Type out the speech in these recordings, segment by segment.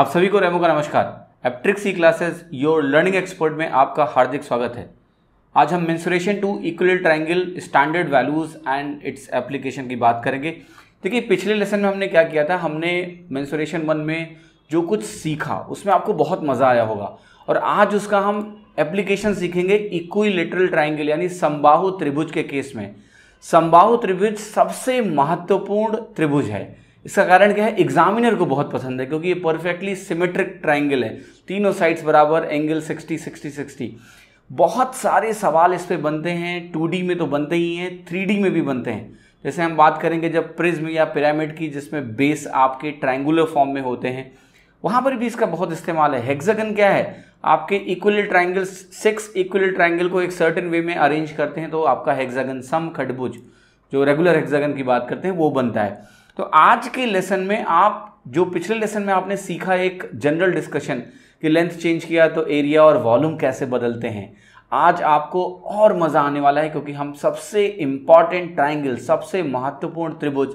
आप सभी को रेमो का नमस्कार एप्ट्रिक सी क्लासेस योर लर्निंग एक्सपर्ट में आपका हार्दिक स्वागत है आज हम mensuration two equal triangle standard values and its application की बात करेंगे देखिए पिछले लेसन में हमने क्या किया था हमने मेंसुरेशन वन में जो कुछ सीखा उसमें आपको बहुत मज़ा आया होगा और आज उसका हम एप्लीकेशन सीखेंगे इक्विलेटरल ट्राइंगल यानी संबाहु त्रिभुज के केस में संबाहु त्रिभुज सबसे महत्वपूर्ण त्रिभुज है इसका कारण क्या है एग्जामिनर को बहुत पसंद है क्योंकि ये परफेक्टली सिमेट्रिक ट्राइंगल है तीनों साइड्स बराबर एंगल 60 60 60 बहुत सारे सवाल इस पर बनते हैं टू में तो बनते ही हैं थ्री में भी बनते हैं जैसे हम बात करेंगे जब प्रिज्म या पिरामिड की जिसमें बेस आपके ट्राइंगुलर फॉर्म में होते हैं वहाँ पर भी इसका बहुत इस्तेमाल है हेक्सागन क्या है आपके equal triangle six equal triangle को एक सर्टन वे में अरेंज करते हैं तो आपका हेक्सागन सम खडभुज जो रेगुलर हेक्सागन की बात करते हैं वो बनता है तो आज के लेसन में आप जो पिछले लेसन में आपने सीखा एक जनरल डिस्कशन कि लेंथ चेंज किया तो एरिया और वॉल्यूम कैसे बदलते हैं आज आपको और मज़ा आने वाला है क्योंकि हम सबसे इम्पॉर्टेंट ट्राइंगल सबसे महत्वपूर्ण त्रिभुज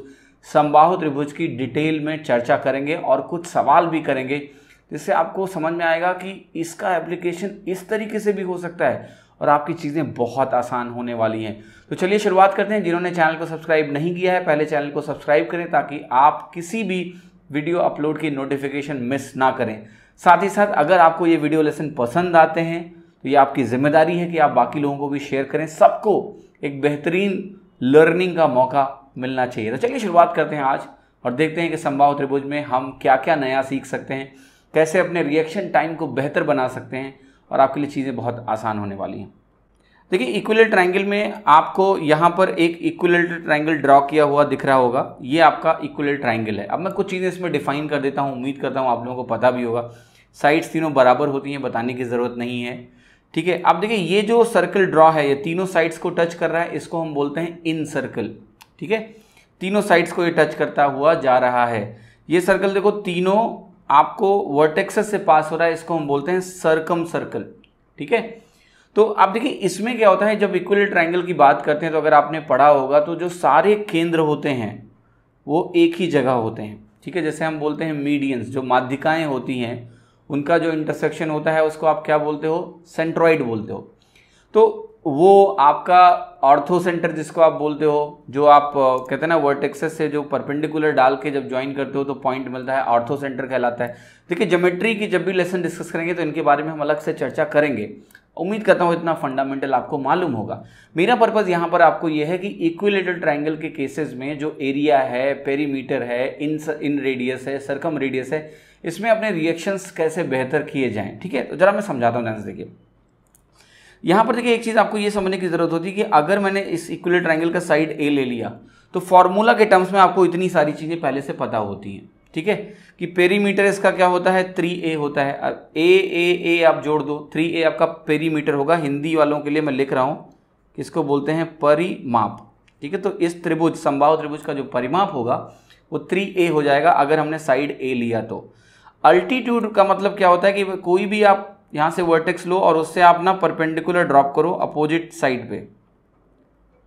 संबाहु त्रिभुज की डिटेल में चर्चा करेंगे और कुछ सवाल भी करेंगे जिससे आपको समझ में आएगा कि इसका एप्लीकेशन इस तरीके से भी हो सकता है और आपकी चीज़ें बहुत आसान होने वाली हैं तो चलिए शुरुआत करते हैं जिन्होंने चैनल को सब्सक्राइब नहीं किया है पहले चैनल को सब्सक्राइब करें ताकि आप किसी भी वीडियो अपलोड की नोटिफिकेशन मिस ना करें साथ ही साथ अगर आपको ये वीडियो लेसन पसंद आते हैं तो ये आपकी जिम्मेदारी है कि आप बाकी लोगों को भी शेयर करें सबको एक बेहतरीन लर्निंग का मौका मिलना चाहिए तो चलिए शुरुआत करते हैं आज और देखते हैं कि संभाव त्रिभुज में हम क्या क्या नया सीख सकते हैं कैसे अपने रिएक्शन टाइम को बेहतर बना सकते हैं और आपके लिए चीज़ें बहुत आसान होने वाली हैं देखिए इक्वल ट्राइंगल में आपको यहाँ पर एक इक्वल ट्राइंगल ड्रॉ किया हुआ दिख रहा होगा ये आपका इक्वल ट्राइंगल है अब मैं कुछ चीज़ें इसमें डिफाइन कर देता हूँ उम्मीद करता हूँ आप लोगों को पता भी होगा साइड्स तीनों बराबर होती हैं बताने की ज़रूरत नहीं है ठीक है अब देखिए ये जो सर्कल ड्रॉ है ये तीनों साइड्स को टच कर रहा है इसको हम बोलते हैं इन सर्कल ठीक है तीनों साइड्स को ये टच करता हुआ जा रहा है ये सर्कल देखो तीनों आपको वर्टेक्सेस से पास हो रहा है इसको हम बोलते हैं सर्कम सर्कल ठीक है तो आप देखिए इसमें क्या होता है जब इक्वल ट्राइंगल की बात करते हैं तो अगर आपने पढ़ा होगा तो जो सारे केंद्र होते हैं वो एक ही जगह होते हैं ठीक है जैसे हम बोलते हैं मीडियंस जो माध्यिकाएँ होती हैं उनका जो इंटरसेक्शन होता है उसको आप क्या बोलते हो सेंट्रॉइड बोलते हो तो वो आपका ऑर्थो सेंटर जिसको आप बोलते हो जो आप कहते हैं ना वर्टेक्सेस से जो परपेंडिकुलर डाल के जब ज्वाइन करते हो तो पॉइंट मिलता है ऑर्थो सेंटर कहलाता है देखिए ज्योमेट्री की जब भी लेसन डिस्कस करेंगे तो इनके बारे में हम अलग से चर्चा करेंगे उम्मीद करता हूँ इतना फंडामेंटल आपको मालूम होगा मेरा पर्पज़ यहाँ पर आपको यह है कि इक्विलेटर ट्राइंगल के केसेस में जो एरिया है पेरीमीटर है इन इन रेडियस है सरकम रेडियस है इसमें अपने रिएक्शंस कैसे बेहतर किए जाएं ठीक है तो जरा मैं समझाता हूँ ध्यान देखिए यहाँ पर देखिए एक चीज़ आपको ये समझने की ज़रूरत होती है कि अगर मैंने इस इक्वली ट्राइंगल का साइड ए ले लिया तो फॉर्मूला के टर्म्स में आपको इतनी सारी चीज़ें पहले से पता होती हैं ठीक है कि पेरीमीटर इसका क्या होता है थ्री ए होता है ए ए ए आप जोड़ दो थ्री ए आपका पेरीमीटर होगा हिंदी वालों के लिए मैं लिख रहा हूँ इसको बोलते हैं परिमाप ठीक है तो इस त्रिभुज संभाव त्रिभुज का जो परिमाप होगा वो थ्री ए हो जाएगा अगर हमने साइड ए लिया तो अल्टीट्यूड का मतलब क्या होता है कि कोई भी आप यहाँ से वर्टेक्स लो और उससे आप ना परपेंडिकुलर ड्रॉप करो अपोजिट साइड पे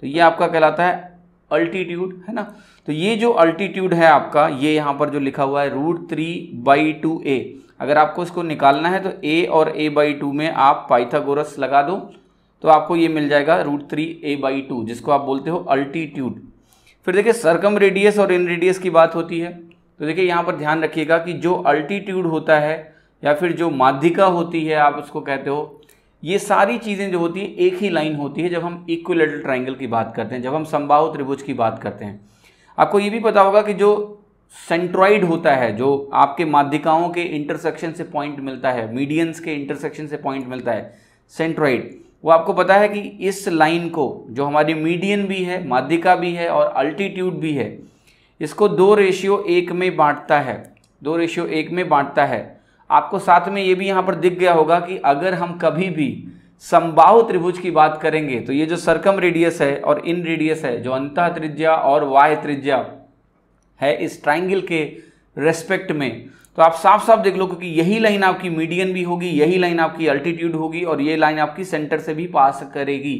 तो ये आपका कहलाता है अल्टीट्यूड है ना तो ये जो अल्टीट्यूड है आपका ये यहाँ पर जो लिखा हुआ है root three by two a अगर आपको इसको निकालना है तो ए और ए बाई टू में आप पाइथागोरस लगा दो तो आपको ये मिल जाएगा root three a by two जिसको आप बोलते हो अल्टीट्यूड फिर देखिए सरकम रेडियस और इन रेडियस की बात होती है तो देखिए यहाँ पर ध्यान रखिएगा कि जो अल्टीट्यूड होता है या फिर जो माध्यिका होती है आप उसको कहते हो ये सारी चीज़ें जो होती हैं एक ही लाइन होती है जब हम इक्विलेटरल ट्राइंगल की बात करते हैं जब हम समबाहु त्रिभुज की बात करते हैं आपको ये भी पता होगा कि जो सेंट्रॉइड होता है जो आपके माध्यिकाओं के इंटरसेक्शन से पॉइंट मिलता है मीडियंस के इंटरसेक्शन से पॉइंट मिलता है सेंट्रॉइड वो आपको पता है कि इस लाइन को जो हमारी मीडियन भी है माध्यिका भी है और अल्टीट्यूड भी है इसको दो रेशियो एक में बांटता है दो रेशियो एक में बांटता है आपको साथ में ये भी यहाँ पर दिख गया होगा कि अगर हम कभी भी संबाहु त्रिभुज की बात करेंगे तो ये जो सरकम रेडियस है और इन रेडियस है जो अंतः त्रिज्या और वाह त्रिज्या है इस ट्राइंगल के रेस्पेक्ट में तो आप साफ साफ देख लो क्योंकि यही लाइन आपकी मीडियन भी होगी यही लाइन आपकी अल्टीट्यूड होगी और ये लाइन आपकी सेंटर से भी पास करेगी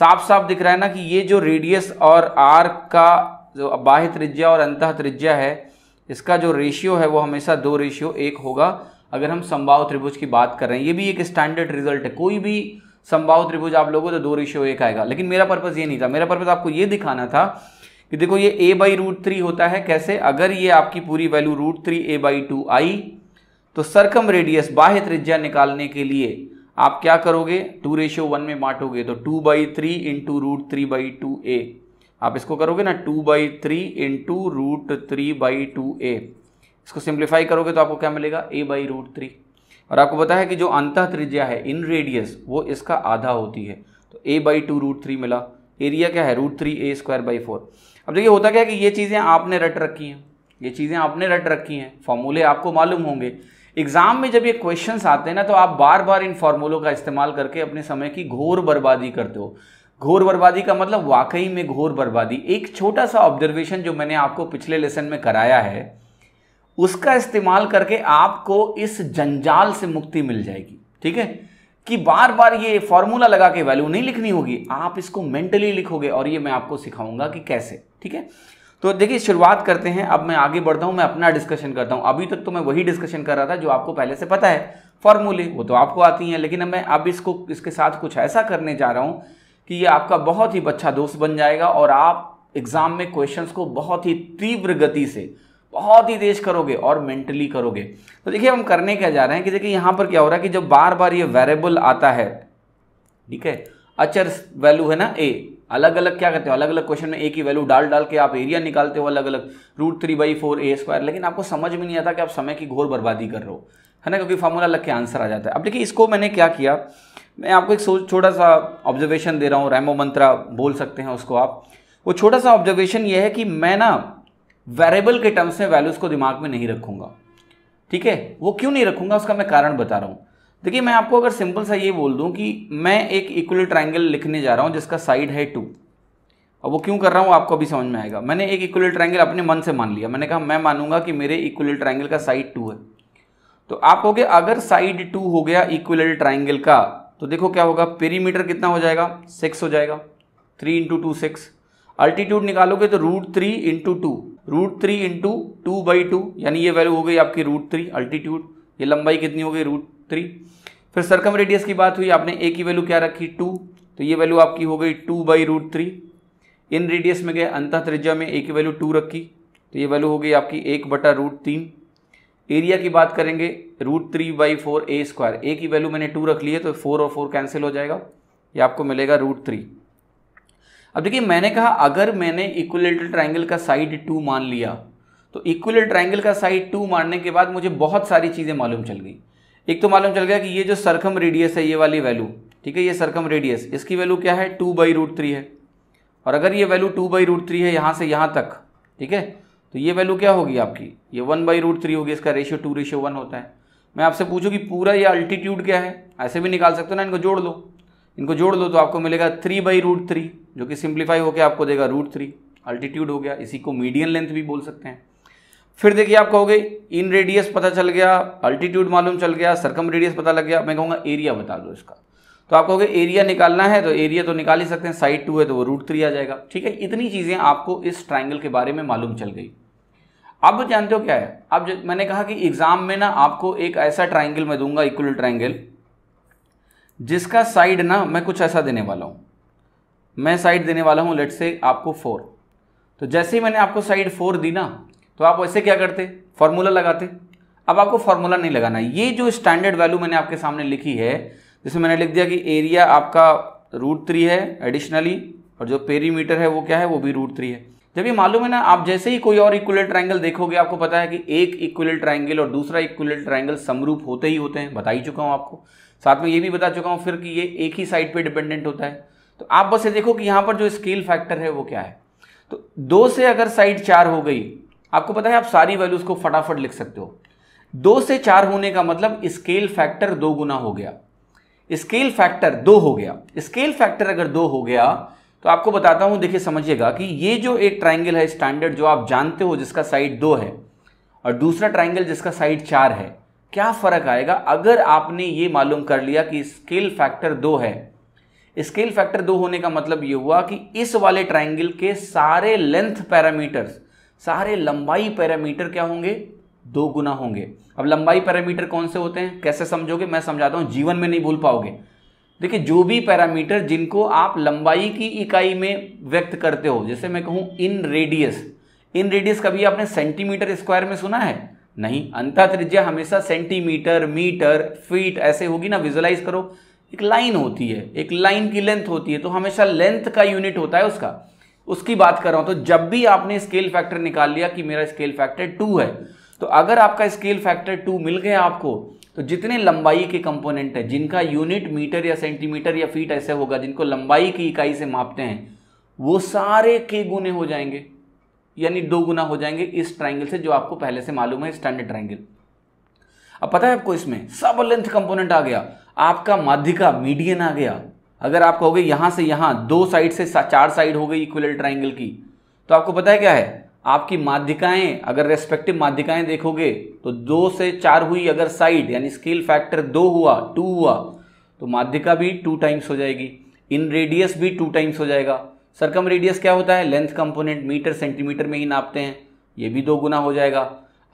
साफ साफ दिख रहा है ना कि ये जो रेडियस और आर का जो बाह्य त्रिज्या और अंतः त्रिज्या है इसका जो रेशियो है वो हमेशा दो रेशियो एक होगा अगर हम संभाव त्रिभुज की बात कर रहे हैं ये भी एक स्टैंडर्ड रिजल्ट है कोई भी संभाव त्रिभुज आप लोगों तो दो रेशियो एक आएगा लेकिन मेरा पर्पज़ ये नहीं था मेरा पर्पज़ आपको ये दिखाना था कि देखो ये ए बाई रूट थ्री होता है कैसे अगर ये आपकी पूरी value root three a by two आई तो सरकम रेडियस बाह्य त्रिज्या निकालने के लिए आप क्या करोगे टू रेशियो वन में बांटोगे तो two by three into root three by two a आप इसको करोगे ना two by three into root three by two a इसको सिंप्लीफाई करोगे तो आपको क्या मिलेगा ए बाई रूट थ्री और आपको पता है कि जो अंतः त्रिज्या है इन रेडियस वो इसका आधा होती है तो a by two root three मिला एरिया क्या है root three a square by four अब देखिए होता क्या है कि ये चीज़ें आपने रट रखी हैं ये चीज़ें आपने रट रखी हैं फॉर्मूले आपको मालूम होंगे एग्जाम में जब ये क्वेश्चन आते हैं ना तो आप बार बार इन फॉर्मूलों का इस्तेमाल करके अपने समय की घोर बर्बादी करते हो घोर बर्बादी का मतलब वाकई में घोर बर्बादी एक छोटा सा ऑब्जर्वेशन जो मैंने आपको पिछले लेसन में कराया है उसका इस्तेमाल करके आपको इस जंजाल से मुक्ति मिल जाएगी ठीक है कि बार बार ये फॉर्मूला लगा के वैल्यू नहीं लिखनी होगी आप इसको मेंटली लिखोगे और ये मैं आपको सिखाऊंगा कि कैसे ठीक है तो देखिए शुरुआत करते हैं अब मैं आगे बढ़ता हूँ मैं अपना डिस्कशन करता हूँ अभी तक तो, तो मैं वही डिस्कशन कर रहा था जो आपको पहले से पता है फॉर्मूले वो तो आपको आती हैं लेकिन अब मैं अब इसको इसके साथ कुछ ऐसा करने जा रहा हूँ कि ये आपका बहुत ही अच्छा दोस्त बन जाएगा और आप एग्ज़ाम में क्वेश्चंस को बहुत ही तीव्र गति से बहुत ही तेज करोगे और मेंटली करोगे तो देखिए हम करने क्या जा रहे हैं कि देखिए यहाँ पर क्या हो रहा है कि जब बार बार ये वेरिएबल आता है ठीक है अचर वैल्यू है ना ए अलग अलग क्या करते हो अलग अलग क्वेश्चन में ए की वैल्यू डाल डाल के आप एरिया निकालते हो अलग अलग root three by four A square लेकिन आपको समझ में नहीं आता कि आप समय की घोर बर्बादी कर रहे हो है ना क्योंकि फार्मूला लग के आंसर आ जाता है अब देखिए इसको मैंने क्या किया मैं आपको एक छोटा सा ऑब्जर्वेशन दे रहा हूँ रैमो मंत्रा बोल सकते हैं उसको आप वो छोटा सा ऑब्जर्वेशन ये है कि मैं ना वेरिएबल के टर्म्स में वैल्यूज़ को दिमाग में नहीं रखूंगा ठीक है वो क्यों नहीं रखूंगा उसका मैं कारण बता रहा हूं देखिए मैं आपको अगर सिंपल सा ये बोल दूं कि मैं एक इक्वल ट्राइंगल लिखने जा रहा हूं जिसका साइड है टू अब वो क्यों कर रहा हूँ आपको अभी समझ में आएगा मैंने एक इक्वल ट्राइंगल अपने मन से मान लिया मैंने कहा मैं मानूंगा कि मेरे इक्वल ट्राइंगल का साइड टू है तो आप कहोगे अगर साइड टू हो गया इक्वल ट्राइंगल का तो देखो क्या होगा पेरीमीटर कितना हो जाएगा सिक्स हो जाएगा three into two six altitude निकालोगे तो root three into two root three into two by two यानी ये वैल्यू हो गई आपकी रूट थ्री अल्टीट्यूड ये लंबाई कितनी हो गई रूट थ्री फिर सरकम रेडियस की बात हुई आपने ए की वैल्यू क्या रखी टू तो ये वैल्यू आपकी हो गई two by root three inradius में गए अंतः त्रिज्या में ए की वैल्यू टू रखी तो ये वैल्यू हो गई आपकी एक बटा रूट तीन एरिया की बात करेंगे root three by four A square a की वैल्यू मैंने टू रख ली है तो फोर और फोर कैंसिल हो जाएगा ये आपको मिलेगा रूट थ्री अब देखिए मैंने कहा अगर मैंने इक्वलेटरल ट्राइंगल का साइड टू मान लिया तो इक्वल ट्राइंगल का साइड टू मानने के बाद मुझे बहुत सारी चीज़ें मालूम चल गई एक तो मालूम चल गया कि ये जो सरकम रेडियस है ये वाली वैल्यू ठीक है ये सरकम रेडियस इसकी वैल्यू क्या है टू बाई रूट थ्री है और अगर ये value two by root three है यहाँ से यहाँ तक ठीक है तो ये वैल्यू क्या होगी आपकी ये वन बाई रूट थ्री होगी इसका रेशियो टू रेशियो वन होता है मैं आपसे पूछूँ कि पूरा ये अल्टीट्यूड क्या है ऐसे भी निकाल सकते हो ना इनको जोड़ लो इनको जोड़ दो तो आपको मिलेगा थ्री बाई रूट थ्री जो कि सिंप्लीफाई होकर आपको देगा रूट थ्री अल्टीट्यूड हो गया इसी को मीडियन लेंथ भी बोल सकते हैं फिर देखिए आप कहोगे इन रेडियस पता चल गया अल्टीट्यूड मालूम चल गया सरकम रेडियस पता लग गया मैं कहूँगा एरिया बता दो इसका तो आप कहोगे एरिया निकालना है तो एरिया तो निकाल ही सकते हैं साइड टू है तो वो रूट थ्री आ जाएगा ठीक है इतनी चीज़ें आपको इस ट्राइंगल के बारे में मालूम चल गई अब जानते हो क्या है अब मैंने कहा कि एग्ज़ाम में ना आपको एक ऐसा ट्राइंगल मैं दूंगा इक्वल ट्राइंगल जिसका साइड ना मैं कुछ ऐसा देने वाला हूँ मैं साइड देने वाला हूँ लेट से आपको फोर तो जैसे ही मैंने आपको साइड फोर दी ना तो आप वैसे क्या करते फार्मूला लगाते अब आपको फार्मूला नहीं लगाना ये जो स्टैंडर्ड वैल्यू मैंने आपके सामने लिखी है जैसे मैंने लिख दिया कि एरिया आपका रूट थ्री है एडिशनली और जो पेरीमीटर है वो क्या है वो भी रूट थ्री है जब ये मालूम है ना आप जैसे ही कोई और इक्वल ट्राइंगल देखोगे आपको पता है कि एक इक्वल ट्राइंगल और दूसरा इक्वल ट्राइंगल समरूप होते ही होते हैं बता ही चुका हूँ आपको साथ में ये भी बता चुका हूँ फिर कि ये एक ही साइड पे डिपेंडेंट होता है तो आप बस ये देखो कि यहाँ पर जो स्केल फैक्टर है वो क्या है तो दो से अगर साइड चार हो गई आपको पता है आप सारी वैल्यूज को फटाफट लिख सकते हो दो से चार होने का मतलब स्केल फैक्टर दो गुना हो गया स्केल फैक्टर दो हो गया स्केल फैक्टर अगर दो हो गया तो आपको बताता हूं देखिए समझिएगा कि ये जो एक ट्राइंगल है स्टैंडर्ड जो आप जानते हो जिसका साइड दो है और दूसरा ट्राइंगल जिसका साइड चार है क्या फ़र्क आएगा अगर आपने ये मालूम कर लिया कि स्केल फैक्टर दो है स्केल फैक्टर दो होने का मतलब ये हुआ कि इस वाले ट्राइंगल के सारे लेंथ पैरामीटर्स सारे लंबाई पैरामीटर क्या होंगे दो गुना होंगे अब लंबाई पैरामीटर कौन से होते हैं कैसे समझोगे मैं समझाता हूँ जीवन में नहीं भूल पाओगे देखिए जो भी पैरामीटर जिनको आप लंबाई की इकाई में व्यक्त करते हो जैसे मैं कहूँ इन रेडियस इन रेडियस कभी आपने सेंटीमीटर स्क्वायर में सुना है नहीं अंता त्रिज्या हमेशा सेंटीमीटर मीटर फीट ऐसे होगी ना विजुलाइज करो एक लाइन होती है एक लाइन की लेंथ होती है तो हमेशा लेंथ का यूनिट होता है उसका उसकी बात कर रहा हूं तो जब भी आपने स्केल फैक्टर निकाल लिया कि मेरा स्केल फैक्टर टू है तो अगर आपका स्केल फैक्टर टू मिल गया आपको तो जितने लंबाई के कंपोनेंट है जिनका यूनिट मीटर या सेंटीमीटर या फीट ऐसे होगा जिनको लंबाई की इकाई से मापते हैं वो सारे के गुने हो जाएंगे यानी दो गुना हो जाएंगे इस ट्राइंगल से जो आपको पहले से मालूम है स्टैंडर्ड ट्राइंगल अब पता है आपको इसमें सब लेंथ कंपोनेंट आ गया आपका माध्यिका मीडियन आ गया अगर आप कहोगे यहां से यहां दो साइड से चार साइड हो गई इक्वल ट्राइंगल की तो आपको पता है क्या है आपकी माध्यिकाएं अगर रेस्पेक्टिव माध्यिकाएं देखोगे तो दो से चार हुई अगर साइड यानी स्केल फैक्टर दो हुआ टू हुआ तो माध्यिका भी टू टाइम्स हो जाएगी इन रेडियस भी टू टाइम्स हो जाएगा सरकम रेडियस क्या होता है लेंथ कंपोनेंट मीटर सेंटीमीटर में ही नापते हैं ये भी दो गुना हो जाएगा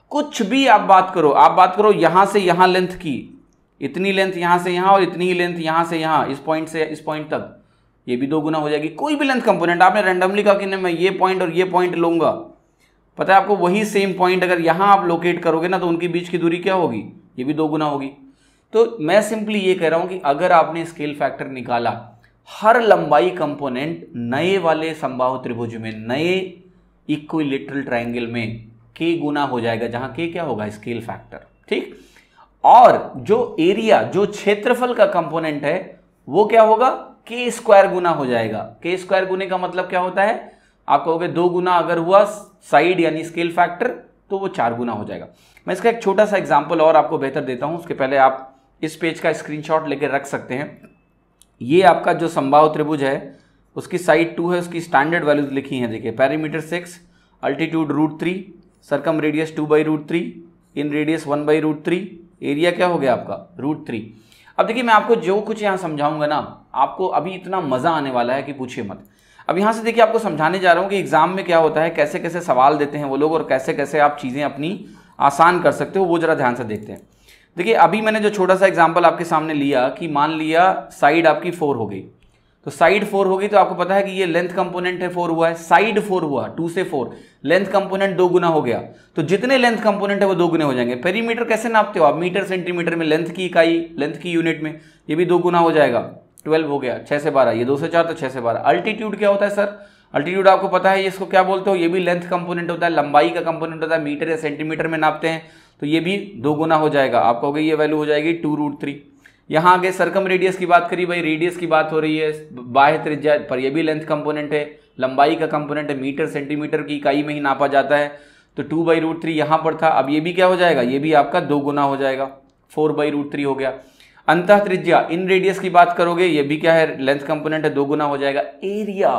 कुछ भी आप बात करो आप बात करो यहाँ से यहाँ लेंथ की इतनी लेंथ यहाँ से यहाँ और इतनी ही लेंथ यहाँ से यहाँ इस पॉइंट से इस पॉइंट तक ये भी दो गुना हो जाएगी कोई भी लेंथ कंपोनेंट आपने रैंडमली कहा कि नहीं मैं ये पॉइंट और ये पॉइंट लूंगा पता है आपको वही सेम पॉइंट अगर यहाँ आप लोकेट करोगे ना तो उनके बीच की दूरी क्या होगी ये भी दो गुना होगी तो मैं सिंपली ये कह रहा हूँ कि अगर आपने स्केल फैक्टर निकाला हर लंबाई कंपोनेंट नए वाले संभाव त्रिभुज में नए इक्विलेटरल ट्राइंगल में के गुना हो जाएगा जहां के क्या होगा स्केल फैक्टर ठीक और जो एरिया जो क्षेत्रफल का कंपोनेंट है वो क्या होगा के स्क्वायर गुना हो जाएगा के स्क्वायर गुने का मतलब क्या होता है आप कहोगे दो गुना अगर हुआ साइड यानी स्केल फैक्टर तो वो चार गुना हो जाएगा मैं इसका एक छोटा सा एग्जाम्पल और आपको बेहतर देता हूं उसके पहले आप इस पेज का स्क्रीनशॉट लेकर रख सकते हैं ये आपका जो संभाव त्रिभुज है उसकी साइड टू है उसकी स्टैंडर्ड वैल्यूज लिखी हैं देखिए perimeter six altitude root three circumradius two by root three inradius one by root three area क्या हो गया आपका रूट थ्री अब देखिए मैं आपको जो कुछ यहाँ समझाऊंगा ना आपको अभी इतना मज़ा आने वाला है कि पूछिए मत अब यहाँ से देखिए आपको समझाने जा रहा हूँ कि एग्ज़ाम में क्या होता है कैसे कैसे सवाल देते हैं वो लोग और कैसे कैसे आप चीज़ें अपनी आसान कर सकते हो वो ज़रा ध्यान से देखते हैं देखिए अभी मैंने जो छोटा सा एग्जाम्पल आपके सामने लिया कि मान लिया साइड आपकी फोर हो गई तो साइड फोर होगी तो आपको पता है कि ये लेंथ कंपोनेंट है फोर हुआ है साइड फोर हुआ टू से फोर लेंथ कंपोनेंट दो गुना हो गया तो जितने लेंथ कंपोनेंट है वो दो गुने हो जाएंगे पेरीमीटर कैसे नापते हो आप मीटर सेंटीमीटर में लेंथ की इकाई लेंथ की यूनिट में ये भी दो गुना हो जाएगा ट्वेल्व हो गया छः से बारह ये दो से चार तो छः से बारह अल्टीट्यूड क्या होता है सर अल्टीट्यूड आपको पता है इसको क्या बोलते हो ये भी लेंथ कंपोनेंट होता है लंबाई का कंपोनेंट होता है मीटर या सेंटीमीटर में नापते हैं तो ये भी दो गुना हो जाएगा आप कहोगे ये वैल्यू हो जाएगी टू रूट थ्री यहाँ आगे सरकम रेडियस की बात करी भाई रेडियस की बात हो रही है बाह्य त्रिज्या पर यह भी लेंथ कंपोनेंट है लंबाई का कंपोनेंट है मीटर सेंटीमीटर की इकाई में ही नापा जाता है तो टू बाई रूट थ्री यहाँ पर था अब ये भी क्या हो जाएगा ये भी आपका दो गुना हो जाएगा फोर बाई रूट थ्री हो गया अंत त्रिज्या इन रेडियस की बात करोगे ये भी क्या है लेंथ कंपोनेंट है दो गुना हो जाएगा एरिया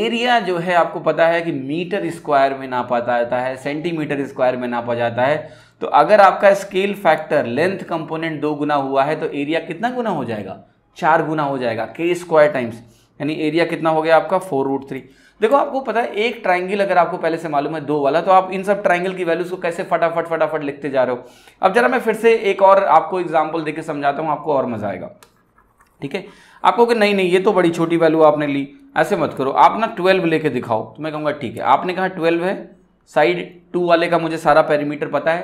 एरिया जो है आपको पता है कि मीटर स्क्वायर में नापा जाता है सेंटीमीटर स्क्वायर में नापा जाता है तो अगर आपका स्केल फैक्टर लेंथ कंपोनेंट दो गुना हुआ है तो एरिया कितना गुना हो जाएगा चार गुना हो जाएगा के स्क्वायर टाइम्स यानी एरिया कितना हो गया आपका फोर रूट थ्री देखो आपको पता है एक ट्राइंगल अगर आपको पहले से मालूम है दो वाला तो आप इन सब ट्राइंगल की वैल्यूज को कैसे फटाफट फटाफट लिखते जा रहे हो अब जरा मैं फिर से एक और आपको एग्जाम्पल देकर समझाता हूँ आपको और मजा आएगा ठीक है आपको कि नहीं नहीं ये तो बड़ी छोटी वैल्यू आपने ली ऐसे मत करो आप ना ट्वेल्व लेके दिखाओ तो मैं कहूँगा ठीक है आपने कहा ट्वेल्व है साइड टू वाले का मुझे सारा पेरीमीटर पता है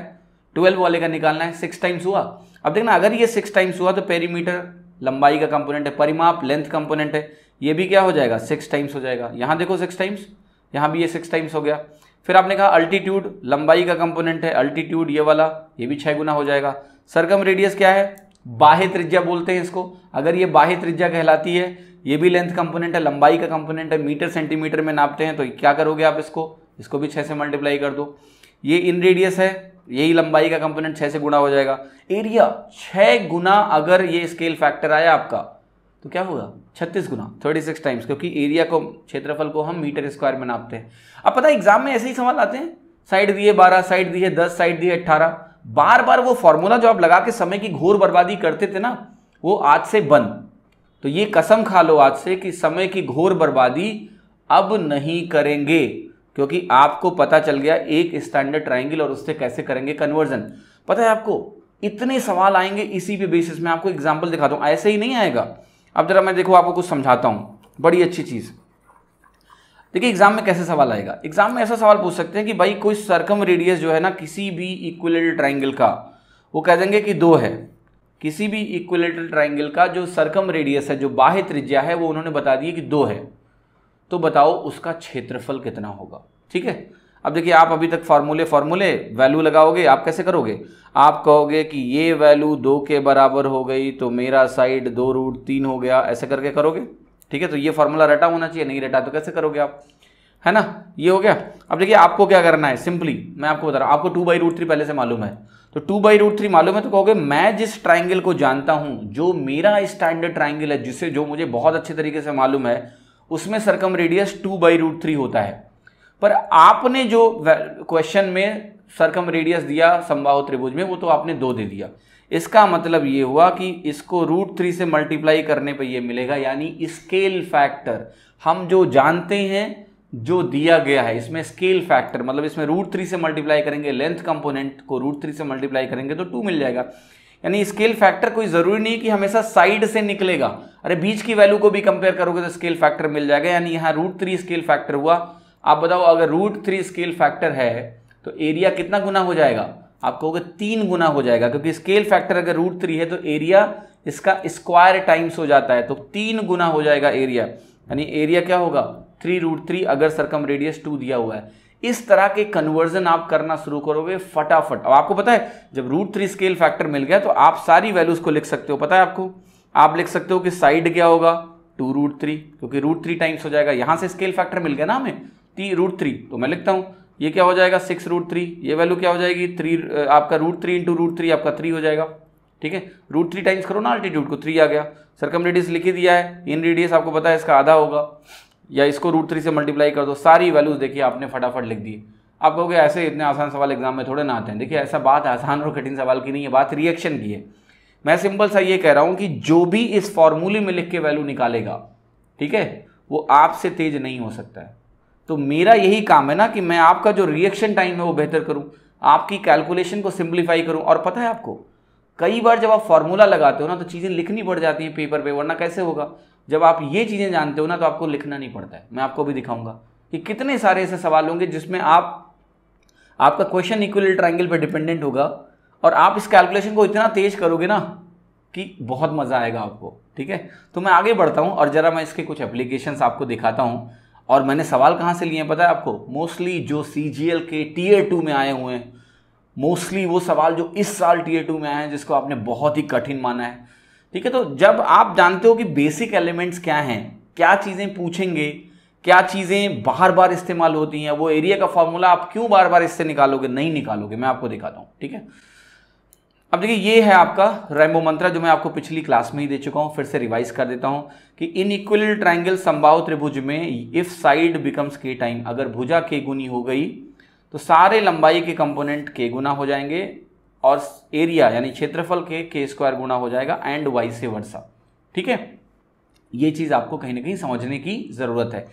ट्वेल्व वाले का निकालना है सिक्स टाइम्स हुआ अब देखना अगर ये सिक्स टाइम्स हुआ तो पेरीमीटर लंबाई का कंपोनेंट है परिमाप लेंथ कंपोनेंट है ये भी क्या हो जाएगा सिक्स टाइम्स हो जाएगा यहाँ देखो सिक्स टाइम्स यहाँ भी ये सिक्स टाइम्स हो गया फिर आपने कहा अल्टीट्यूड लंबाई का कंपोनेंट है अल्टीट्यूड ये वाला ये भी छः गुना हो जाएगा सरकम रेडियस क्या है बाह्य त्रिज्या बोलते हैं इसको अगर ये बाह्य त्रिज्या कहलाती है ये भी लेंथ कंपोनेंट है लंबाई का कंपोनेंट है मीटर सेंटीमीटर में नापते हैं तो क्या करोगे आप इसको इसको भी छः से मल्टीप्लाई कर दो ये इन रेडियस है यही लंबाई का कंपोनेंट छः से गुना हो जाएगा एरिया छः गुना अगर ये स्केल फैक्टर आया आपका तो क्या होगा छत्तीस गुना थर्टी सिक्स टाइम्स क्योंकि एरिया को क्षेत्रफल को हम मीटर स्क्वायर में नापते हैं अब पता है एग्जाम में ऐसे ही सवाल आते हैं साइड दिए बारह साइड दिए दस साइड दिए अट्ठारह बार बार वो फॉर्मूला जो आप लगा के समय की घोर बर्बादी करते थे ना वो आज से बंद तो ये कसम खा लो आज से कि समय की घोर बर्बादी अब नहीं करेंगे क्योंकि आपको पता चल गया एक स्टैंडर्ड ट्राइंगल और उससे कैसे करेंगे कन्वर्जन पता है आपको इतने सवाल आएंगे इसी पे बेसिस में आपको एग्जाम्पल दिखाता हूं ऐसे ही नहीं आएगा अब जरा मैं देखो आपको कुछ समझाता हूँ बड़ी अच्छी चीज़ देखिए एग्जाम में कैसे सवाल आएगा एग्जाम में ऐसा सवाल पूछ सकते हैं कि भाई कोई सरकम रेडियस जो है ना किसी भी इक्वल ट्राइंगल का वो कह देंगे कि दो है किसी भी इक्विलेटरल ट्राइंगल का जो सरकम रेडियस है जो बाह्य त्रिज्या है वो उन्होंने बता दिया कि दो है तो बताओ उसका क्षेत्रफल कितना होगा ठीक है अब देखिए आप अभी तक फार्मूले फार्मूले वैल्यू लगाओगे आप कैसे करोगे आप कहोगे कि ये वैल्यू दो के बराबर हो गई तो मेरा साइड दो रूट तीन हो गया ऐसे करके करोगे ठीक है तो ये फार्मूला रटा होना चाहिए नहीं रटा तो कैसे करोगे आप है ना ये हो गया अब देखिए आपको क्या करना है सिंपली मैं आपको बता रहा हूँ आपको टू बाई रूट थ्री पहले से मालूम है तो टू बाई रूट थ्री मालूम है तो कहोगे मैं जिस ट्राइंगल को जानता हूं जो मेरा स्टैंडर्ड ट्राइंगल है जिसे जो मुझे बहुत अच्छे तरीके से मालूम है उसमें circumradius two by root three होता है पर आपने जो क्वेश्चन में सरकम रेडियस दिया संभाव त्रिभुज में वो तो आपने दो दे दिया इसका मतलब ये हुआ कि इसको रूट थ्री से मल्टीप्लाई करने पर ये मिलेगा यानी स्केल फैक्टर हम जो जानते हैं जो दिया गया है इसमें स्केल फैक्टर मतलब इसमें रूट थ्री से मल्टीप्लाई करेंगे लेंथ कंपोनेंट को रूट थ्री से मल्टीप्लाई करेंगे तो टू मिल जाएगा यानी स्केल फैक्टर कोई ज़रूरी नहीं कि हमेशा साइड से निकलेगा अरे बीच की वैल्यू को भी कंपेयर करोगे तो स्केल फैक्टर मिल जाएगा यानी यहाँ रूट थ्री स्केल फैक्टर हुआ आप बताओ अगर रूट थ्री स्केल फैक्टर है तो एरिया कितना गुना हो जाएगा आप कहोगे तीन गुना हो जाएगा क्योंकि स्केल फैक्टर अगर रूट थ्री है तो एरिया इसका स्क्वायर टाइम्स हो जाता है तो तीन गुना हो जाएगा एरिया यानी एरिया क्या होगा थ्री रूट थ्री अगर सरकम रेडियस टू दिया हुआ है इस तरह के कन्वर्जन आप करना शुरू करोगे फटाफट अब आपको पता है जब रूट थ्री स्केल फैक्टर मिल गया तो आप सारी वैल्यूज को लिख सकते हो पता है आपको आप लिख सकते हो कि साइड क्या होगा टू रूट थ्री क्योंकि रूट थ्री टाइम्स हो जाएगा यहां से स्केल फैक्टर मिल गया ना हमें ती रूट थ्री तो मैं लिखता हूं ये क्या हो जाएगा सिक्स रूट थ्री ये वैल्यू क्या हो जाएगी थ्री आपका root three into root three आपका थ्री हो जाएगा ठीक है रूट थ्री टाइम्स करो ना अल्टीट्यूड को थ्री आ गया सरकम रेडियस लिख ही दिया है इन रेडियस आपको पता है इसका आधा होगा या इसको रूट थ्री से मल्टीप्लाई कर दो सारी वैल्यूज़ देखिए आपने फटाफट लिख दी आप कहोगे ऐसे इतने आसान सवाल एग्जाम में थोड़े ना आते हैं देखिए ऐसा बात आसान और कठिन सवाल की नहीं है बात रिएक्शन की है मैं सिंपल सा ये कह रहा हूँ कि जो भी इस फॉर्मूले में लिख के वैल्यू निकालेगा ठीक है वो आपसे तेज नहीं हो सकता है तो मेरा यही काम है ना कि मैं आपका जो रिएक्शन टाइम है वो बेहतर करूँ आपकी कैलकुलेशन को सिंप्लीफाई करूँ और पता है आपको कई बार जब आप फॉर्मूला लगाते हो ना तो चीज़ें लिखनी पड़ जाती हैं पेपर पे वरना कैसे होगा जब आप ये चीज़ें जानते हो ना तो आपको लिखना नहीं पड़ता है मैं आपको भी दिखाऊंगा कि कितने सारे ऐसे सवाल होंगे जिसमें आप आपका क्वेश्चन इक्वल ट्राइंगल पर डिपेंडेंट होगा और आप इस कैलकुलेशन को इतना तेज करोगे ना कि बहुत मज़ा आएगा आपको ठीक है तो मैं आगे बढ़ता हूँ और ज़रा मैं इसके कुछ एप्लीकेशन आपको दिखाता हूँ और मैंने सवाल कहाँ से लिए हैं पता है आपको मोस्टली जो सी के टीयर टू में आए हुए हैं मोस्टली वो सवाल जो इस साल टीयर टू में आए हैं जिसको आपने बहुत ही कठिन माना है ठीक है तो जब आप जानते हो कि बेसिक एलिमेंट्स क्या हैं क्या चीज़ें पूछेंगे क्या चीज़ें बार बार इस्तेमाल होती हैं वो एरिया का फॉर्मूला आप क्यों बार बार इससे निकालोगे नहीं निकालोगे मैं आपको दिखाता हूँ ठीक है अब देखिए ये है आपका रेमबो मंत्रा जो मैं आपको पिछली क्लास में ही दे चुका हूँ फिर से रिवाइज कर देता हूँ कि इन इक्वल ट्राइंगल संभाव त्रिभुज में if side becomes k time अगर भुजा के गुनी हो गई तो सारे लंबाई के कंपोनेंट के गुना हो जाएंगे और एरिया यानी क्षेत्रफल के के स्क्वायर गुना हो जाएगा एंड वाई से वर्षा ठीक है ये चीज़ आपको कहीं ना कहीं समझने की ज़रूरत है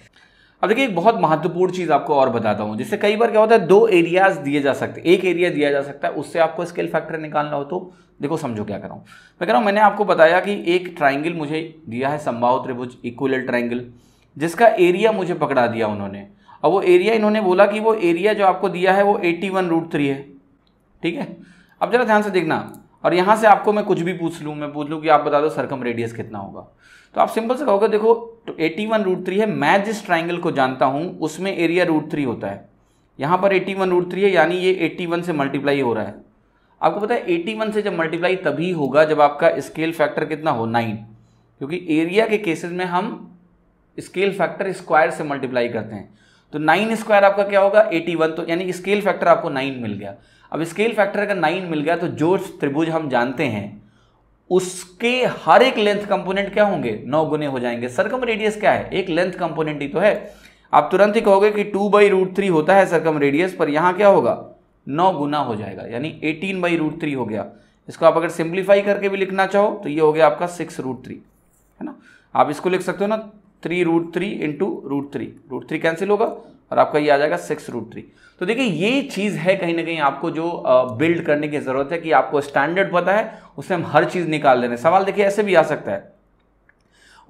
अब देखिए एक बहुत महत्वपूर्ण चीज़ आपको और बताता हूँ जिससे कई बार क्या होता है दो एरियाज दिए जा सकते हैं एक एरिया दिया जा सकता है उससे आपको स्केल फैक्टर निकालना हो तो देखो समझो क्या कर रहा हूँ मैं कह रहा हूँ मैंने आपको बताया कि एक ट्राइंगल मुझे दिया है संभाव त्रिभुज इक्वल ट्राइंगल जिसका एरिया मुझे पकड़ा दिया उन्होंने और वो एरिया इन्होंने बोला कि वो एरिया जो आपको दिया है वो एट्टी वन रूट थ्री है ठीक है अब जरा ध्यान से देखना और यहाँ से आपको मैं कुछ भी पूछ लूँ मैं पूछ लूँ कि आप बता दो सरकम रेडियस कितना होगा तो आप सिंपल से कहोगे देखो तो एटी वन रूट थ्री है मैं जिस ट्राइंगल को जानता हूँ उसमें एरिया रूट थ्री होता है यहाँ पर एटी वन रूट थ्री है यानी ये एट्टी वन से मल्टीप्लाई हो रहा है आपको पता है एटी वन से जब मल्टीप्लाई तभी होगा जब आपका स्केल फैक्टर कितना हो नाइन क्योंकि एरिया के केसेस में हम स्केल फैक्टर स्क्वायर से मल्टीप्लाई करते हैं तो नाइन स्क्वायर आपका क्या होगा एटी वन तो यानी स्केल फैक्टर आपको नाइन मिल गया अब स्केल फैक्टर अगर नाइन मिल गया तो जो त्रिभुज हम जानते हैं उसके हर एक लेंथ कंपोनेंट क्या होंगे नौ गुने हो जाएंगे सरकम रेडियस क्या है एक लेंथ कंपोनेंट ही तो है आप तुरंत ही कहोगे कि टू बाई रूट थ्री होता है सरकम रेडियस पर यहाँ क्या होगा नौ गुना हो जाएगा यानी एटीन बाई रूट थ्री हो गया इसको आप अगर सिंप्लीफाई करके भी लिखना चाहो तो ये हो गया आपका सिक्स रूट थ्री है ना आप इसको लिख सकते हो ना three root three into root three root three cancel होगा और आपका ये आ जाएगा सिक्स रूट थ्री तो देखिए ये चीज़ है कहीं ना कहीं आपको जो बिल्ड करने की ज़रूरत है कि आपको स्टैंडर्ड पता है उससे हम हर चीज़ निकाल ले रहे हैं सवाल देखिए ऐसे भी आ सकता है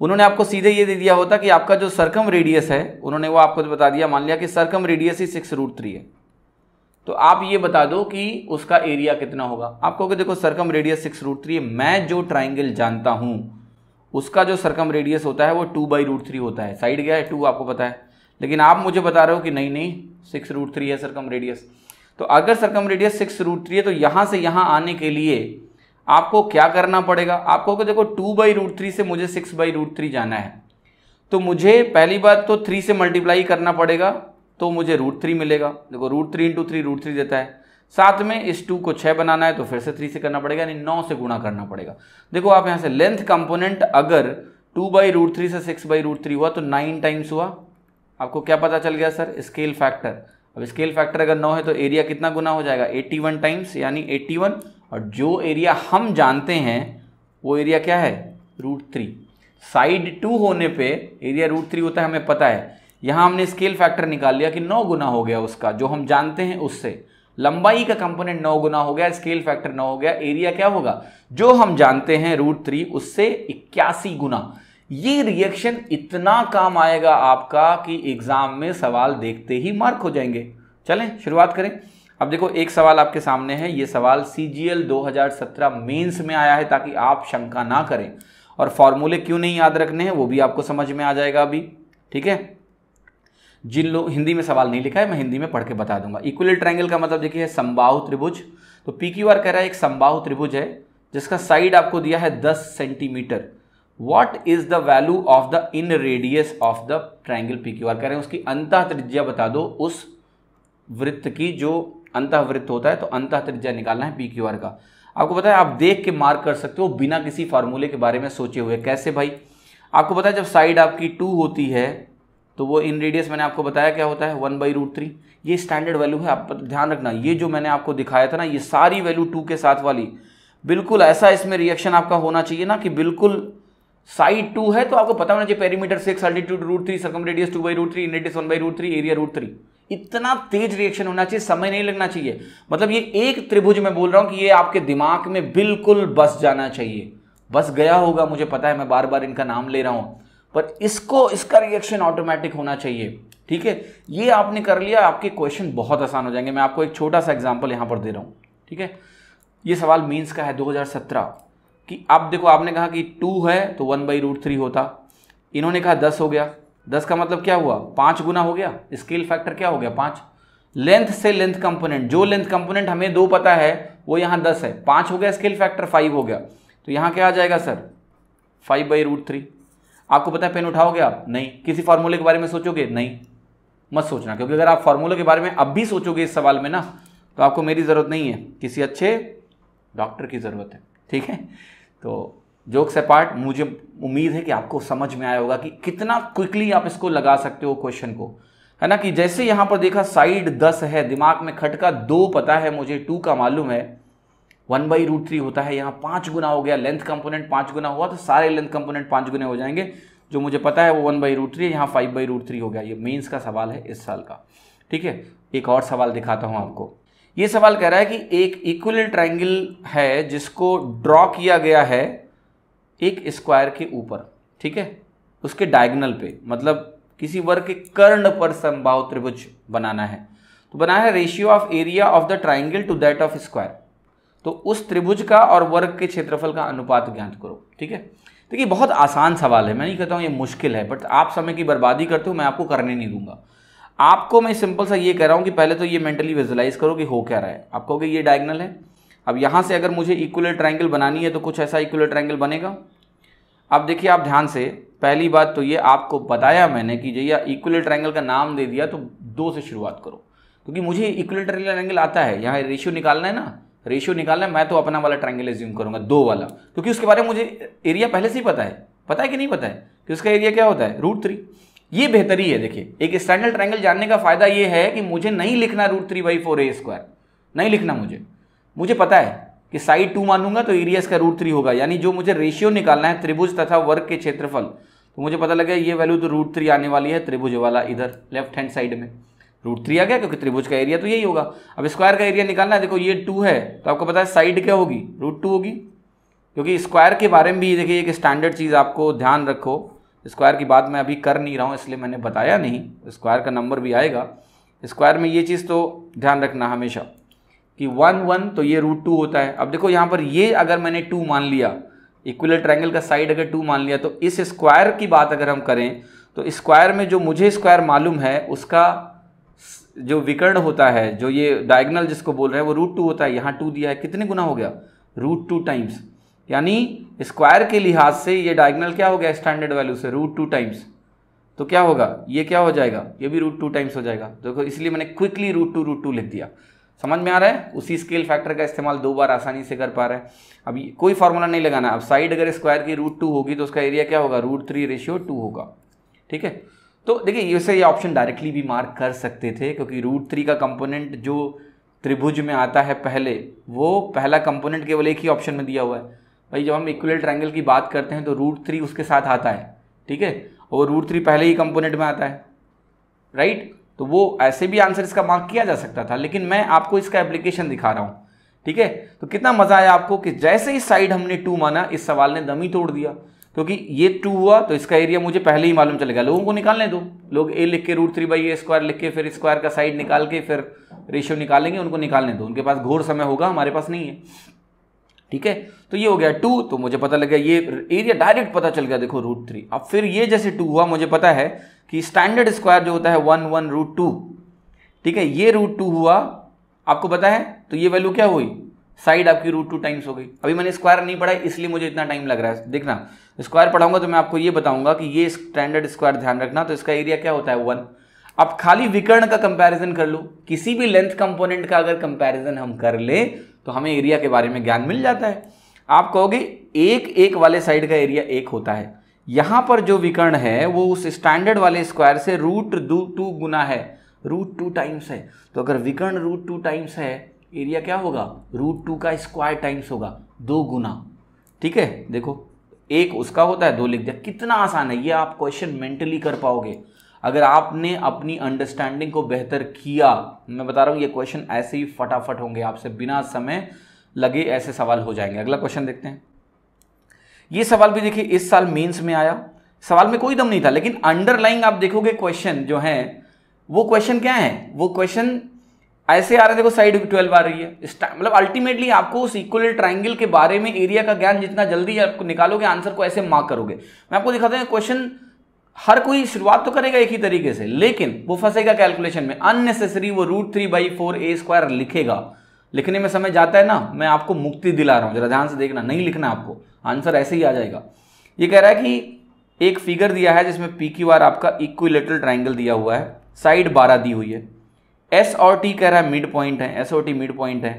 उन्होंने आपको सीधे ये दे दिया होता कि आपका जो सरकम रेडियस है उन्होंने वो आपको बता दिया मान लिया कि सरकम रेडियस ही सिक्स रूट थ्री है तो आप ये बता दो कि उसका एरिया कितना होगा आप कहोगे देखो circumradius six root three है मैं जो ट्राइंगल जानता हूँ उसका जो सरकम रेडियस होता है वो टू बाई रूट थ्री होता है साइड गया है टू आपको पता है लेकिन आप मुझे बता रहे हो कि नहीं नहीं सिक्स रूट थ्री है सरकम रेडियस तो अगर circumradius six root three है तो यहाँ से यहाँ आने के लिए आपको क्या करना पड़ेगा आपको को देखो टू बाई रूट थ्री से मुझे सिक्स बाई रूट थ्री जाना है तो मुझे पहली बात तो थ्री से मल्टीप्लाई करना पड़ेगा तो मुझे रूट थ्री मिलेगा देखो root three into three root three देता है साथ में इस टू को छः बनाना है तो फिर से थ्री से करना पड़ेगा यानी नौ से गुणा करना पड़ेगा देखो आप यहाँ से लेंथ कंपोनेंट अगर टू बाई रूट थ्री से सिक्स बाई रूट थ्री हुआ तो नाइन टाइम्स हुआ आपको क्या पता चल गया सर स्केल फैक्टर अब स्केल फैक्टर अगर नौ है तो एरिया कितना गुना हो जाएगा 81 टाइम्स यानी 81 और जो एरिया हम जानते हैं वो एरिया क्या है रूट थ्री साइड टू होने पे एरिया रूट थ्री होता है हमें पता है यहाँ हमने स्केल फैक्टर निकाल लिया कि नौ गुना हो गया उसका जो हम जानते हैं उससे लंबाई का कंपोनेंट नौ गुना हो गया स्केल फैक्टर नौ हो गया एरिया क्या होगा जो हम जानते हैं रूट थ्री उससे इक्यासी गुना ये रिएक्शन इतना काम आएगा आपका कि एग्ज़ाम में सवाल देखते ही मार्क हो जाएंगे चलें शुरुआत करें अब देखो एक सवाल आपके सामने है ये सवाल सी जी एल दो हज़ार सत्रह मेन्स में आया है ताकि आप शंका ना करें और फॉर्मूले क्यों नहीं याद रखने हैं वो भी आपको समझ में आ जाएगा अभी ठीक है जिन लोग हिंदी में सवाल नहीं लिखा है मैं हिंदी में पढ़ के बता दूंगा इक्वल ट्रायंगल का मतलब देखिए संबाहु त्रिभुज तो पी क्यू आर कह रहा है एक संबाहु त्रिभुज है जिसका साइड आपको दिया है दस centimetre what is the value of the inradius of the triangle P Q R कह रहे हैं उसकी अंत त्रिज्या बता दो उस वृत्त की जो अंत वृत्त होता है तो अंत त्रिज्या निकालना है पी क्यू आर का आपको पता है आप देख के मार्क कर सकते हो बिना किसी फार्मूले के बारे में सोचे हुए कैसे भाई आपको पता है जब साइड आपकी टू होती है तो वो इन रेडियस मैंने आपको बताया क्या होता है वन बाई रूट थ्री ये स्टैंडर्ड वैल्यू है आप ध्यान रखना ये जो मैंने आपको दिखाया था ना ये सारी वैल्यू टू के साथ वाली बिल्कुल ऐसा इसमें रिएक्शन आपका होना चाहिए ना कि बिल्कुल साइड टू है तो आपको पता होना चाहिए perimeter six altitude root three circumradius two by root three inradius one by root three area root three इतना तेज रिएक्शन होना चाहिए समय नहीं लगना चाहिए मतलब ये एक त्रिभुज में बोल रहा हूं कि ये आपके दिमाग में बिल्कुल बस जाना चाहिए बस गया होगा मुझे पता है मैं बार बार इनका नाम ले रहा हूं पर इसको इसका रिएक्शन ऑटोमेटिक होना चाहिए ठीक है ये आपने कर लिया आपके क्वेश्चन बहुत आसान हो जाएंगे मैं आपको एक छोटा सा एग्जाम्पल यहां पर दे रहा हूँ ठीक है ये सवाल मीन्स का है दो कि आप देखो आपने कहा कि टू है तो वन बाई रूट थ्री होता इन्होंने कहा दस हो गया दस का मतलब क्या हुआ पाँच गुना हो गया स्केल फैक्टर क्या हो गया पाँच लेंथ से लेंथ कंपोनेंट जो लेंथ कंपोनेंट हमें दो पता है वो यहाँ दस है पाँच हो गया स्केल फैक्टर फाइव हो गया तो यहाँ क्या आ जाएगा sir five by root three आपको पता है पेन उठाओगे आप नहीं किसी फार्मूले के बारे में सोचोगे नहीं मत सोचना क्योंकि अगर आप फार्मूले के बारे में अब भी सोचोगे इस सवाल में ना तो आपको मेरी ज़रूरत नहीं है किसी अच्छे डॉक्टर की ज़रूरत है ठीक है तो जोक्स अपार्ट मुझे उम्मीद है कि आपको समझ में आया होगा कि कितना क्विकली आप इसको लगा सकते हो क्वेश्चन को है ना कि जैसे यहाँ पर देखा साइड दस है दिमाग में खटका दो पता है मुझे टू का मालूम है वन बाई रूट थ्री होता है यहाँ पाँच गुना हो गया लेंथ कंपोनेंट पाँच गुना हुआ तो सारे लेंथ कंपोनेंट पाँच गुने हो जाएंगे जो मुझे पता है वो वन बाई रूट थ्री यहाँ फाइव बाई रूट थ्री हो गया ये मेन्स का सवाल है इस साल का ठीक है एक और सवाल दिखाता हूँ आपको ये सवाल कह रहा है कि एक इक्वल ट्राइंगल है जिसको ड्रॉ किया गया है एक स्क्वायर के ऊपर ठीक है उसके डायगनल पे मतलब किसी वर्ग के कर्ण पर संभाव त्रिभुज बनाना है तो बनाना है ratio of area of the triangle to that of square तो उस त्रिभुज का और वर्ग के क्षेत्रफल का अनुपात ज्ञात करो ठीक है देखिए बहुत आसान सवाल है मैं नहीं कहता हूँ ये मुश्किल है बट आप समय की बर्बादी करते हो मैं आपको करने नहीं दूंगा आपको मैं सिंपल सा ये कह रहा हूँ कि पहले तो ये मेंटली विजुलाइज करो कि हो क्या रहा है आप कहोगे ये डायगनल है अब यहाँ से अगर मुझे इक्वलर ट्राइंगल बनानी है तो कुछ ऐसा इक्वलर ट्राइंगल बनेगा अब देखिए आप ध्यान से पहली बात तो ये आपको बताया मैंने कि जैया इक्वलर ट्राइंगल का नाम दे दिया तो दो से शुरुआत करो क्योंकि मुझे इक्वलर ट्राइंगल आता है यहाँ रेशियो निकालना है ना रेशियो निकालना है मैं तो अपना वाला ट्राइंगल एज्यूम करूंगा दो वाला क्योंकि उसके बारे में मुझे एरिया पहले से ही पता है पता है कि नहीं पता है कि उसका एरिया क्या होता है रूट थ्री ये बेहतरी है देखिए एक स्टैंडर्ड ट्रायंगल जानने का फायदा ये है कि मुझे नहीं लिखना root three by four A square नहीं लिखना मुझे मुझे पता है कि साइड टू मानूंगा तो एरिया इसका रूट थ्री होगा यानी जो मुझे रेशियो निकालना है त्रिभुज तथा वर्ग के क्षेत्रफल तो मुझे पता लगे ये वैल्यू तो रूट थ्री आने वाली है त्रिभुज वाला इधर लेफ्ट हैंड साइड में रूट थ्री आ गया क्योंकि त्रिभुज का एरिया तो यही होगा अब स्क्वायर का एरिया निकालना है देखो ये टू है तो आपको पता है साइड क्या होगी रूट टू होगी क्योंकि स्क्वायर के बारे में भी देखिए एक स्टैंडर्ड चीज़ आपको ध्यान रखो स्क्वायर की बात मैं अभी कर नहीं रहा हूँ इसलिए मैंने बताया नहीं स्क्वायर का नंबर भी आएगा स्क्वायर में ये चीज़ तो ध्यान रखना हमेशा कि वन वन तो ये रूट टू होता है अब देखो यहाँ पर ये अगर मैंने टू मान लिया इक्वल ट्रैंगल का साइड अगर टू मान लिया तो इस स्क्वायर की बात अगर हम करें तो स्क्वायर में जो मुझे स्क्वायर मालूम है उसका जो विकर्ण होता है जो ये डायगनल जिसको बोल रहे हैं वो रूट टू होता है यहाँ टू दिया है कितने गुना हो गया रूट टू टाइम्स यानी स्क्वायर के लिहाज से ये डायगनल क्या हो गया स्टैंडर्ड वैल्यू से रूट टू टाइम्स तो क्या होगा ये क्या हो जाएगा ये भी रूट टू टाइम्स हो जाएगा देखो इसलिए मैंने quickly root two root two लिख दिया समझ में आ रहा है उसी स्केल फैक्टर का इस्तेमाल दो बार आसानी से कर पा रहे हैं अब कोई फार्मूला नहीं लगाना अब साइड अगर स्क्वायर की रूट टू होगी तो उसका एरिया क्या होगा रूट थ्री रेशियो टू होगा ठीक है तो देखिए इसे ये ऑप्शन डायरेक्टली भी मार्क कर सकते थे क्योंकि रूट थ्री का कंपोनेंट जो त्रिभुज में आता है पहले वो पहला कंपोनेंट केवल एक ही ऑप्शन में दिया हुआ है भाई जब हम इक्वल ट्रैंगल की बात करते हैं तो रूट थ्री उसके साथ आता है ठीक है और रूट थ्री पहले ही कंपोनेंट में आता है राइट तो वो ऐसे भी आंसर इसका मार्क किया जा सकता था लेकिन मैं आपको इसका एप्लीकेशन दिखा रहा हूँ ठीक है तो कितना मजा आया आपको कि जैसे ही साइड हमने टू माना इस सवाल ने दम ही तोड़ दिया क्योंकि तो ये टू हुआ तो इसका एरिया मुझे पहले ही मालूम चलेगा लोगों को निकालने दो लोग ए लिख के root three by A square लिख के फिर स्क्वायर का साइड निकाल के फिर रेशियो निकालेंगे उनको निकालने दो उनके पास घोर समय होगा हमारे पास नहीं है ठीक है तो ये हो गया टू तो मुझे पता लग गया ये एरिया डायरेक्ट पता चल गया देखो रूट थ्री अब फिर ये जैसे टू हुआ मुझे पता है कि स्टैंडर्ड स्क्वायर जो होता है वन वन रूट टू ठीक है ये रूट टू हुआ आपको पता है तो ये वैल्यू क्या हुई साइड आपकी रूट टू टाइम्स हो गई अभी मैंने स्क्वायर नहीं पढ़ा इसलिए मुझे इतना टाइम लग रहा है देखना स्क्वायर पढ़ाऊंगा तो मैं आपको ये बताऊंगा कि ये स्टैंडर्ड स्क्वायर ध्यान रखना तो इसका एरिया क्या होता है वन अब खाली विकर्ण का कंपैरिजन कर लो किसी भी लेंथ कंपोनेंट का अगर कंपैरिजन हम कर ले तो हमें एरिया के बारे में ज्ञान मिल जाता है आप कहोगे एक एक वाले साइड का एरिया एक होता है यहाँ पर जो विकर्ण है वो उस स्टैंडर्ड वाले स्क्वायर से रूट दू टू गुना है रूट टू टाइम्स है तो अगर विकर्ण रूट टू टाइम्स है एरिया क्या होगा रूट टू का स्क्वायर टाइम्स होगा दो गुना ठीक है देखो एक उसका होता है दो लिख दिया कितना आसान है ये आप क्वेश्चन मेंटली कर पाओगे अगर आपने अपनी अंडरस्टैंडिंग को बेहतर किया मैं बता रहा हूँ ये क्वेश्चन ऐसे ही फटाफट होंगे आपसे बिना समय लगे ऐसे सवाल हो जाएंगे अगला क्वेश्चन देखते हैं ये सवाल भी देखिए इस साल मेंस में आया सवाल में कोई दम नहीं था लेकिन अंडरलाइंग आप देखोगे क्वेश्चन जो है वो क्वेश्चन क्या है वो क्वेश्चन ऐसे आ रहे देखो साइड ट्वेल्व आ रही है मतलब अल्टीमेटली आपको उस इक्वल ट्राइंगल के बारे में एरिया का ज्ञान जितना जल्दी आपको निकालोगे आंसर को ऐसे मार्क करोगे मैं आपको दिखाता हूँ क्वेश्चन हर कोई शुरुआत तो करेगा एक ही तरीके से लेकिन वो फंसेगा कैलकुलेशन में अननेसेसरी वो root three by four A square लिखेगा लिखने में समय जाता है ना मैं आपको मुक्ति दिला रहा हूँ जरा ध्यान से देखना नहीं लिखना आपको आंसर ऐसे ही आ जाएगा ये कह रहा है कि एक फिगर दिया है जिसमें पी क्यू आर आपका इक्विलेटरल ट्राइंगल दिया हुआ है साइड बारह दी हुई है एस और टी कह रहा है मिड पॉइंट है एस और टी मिड पॉइंट है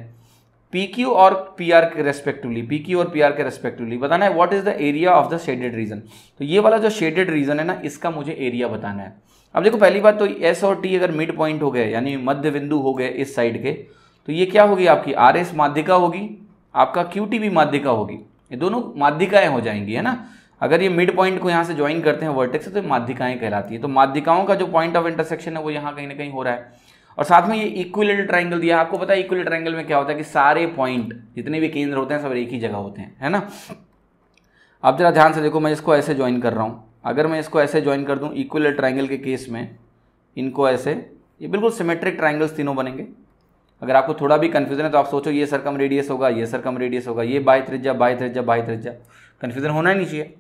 पी क्यू और पी आर के रेस्पेक्टिवली पी क्यू और पी आर के रेस्पेक्टिवली बताना है what is the area of the shaded region तो ये वाला जो शेडेड रीजन है ना इसका मुझे एरिया बताना है अब देखो पहली बात तो एस और टी अगर मिड पॉइंट हो गए यानी मध्य बिंदु हो गए इस साइड के तो ये क्या होगी आपकी आर एस माध्यिका होगी आपका क्यू टी भी माध्यिका होगी ये दोनों माध्यिकाएं हो जाएंगी है ना अगर ये मिड पॉइंट को यहाँ से ज्वाइन करते हैं वर्टेक्स से तो माध्यिकाएं कहलाती है तो माध्यिकाओं का जो पॉइंट ऑफ इंटरसेक्शन है वो यहाँ कहीं ना कहीं हो रहा है और साथ में ये इक्विलेटरल ट्राइंगल दिया आपको पता है इक्वल ट्राइंगल में क्या होता है कि सारे पॉइंट जितने भी केंद्र होते हैं सब एक ही जगह होते हैं है ना अब जरा ध्यान से देखो मैं इसको ऐसे ज्वाइन कर रहा हूँ अगर मैं इसको ऐसे ज्वाइन कर दूँ इक्विलेटरल ट्राइंगल के केस में इनको ऐसे ये बिल्कुल सिमेट्रिक ट्राइंगल्स तीनों बनेंगे अगर आपको थोड़ा भी कन्फ्यूजन है तो आप सोचो ये सर कम रेडियस होगा ये सर कम रेडियस होगा ये बाय त्रिज्या बाय त्रिज्या बाय त्रिज्या कन्फ्यूजन होना ही नहीं चाहिए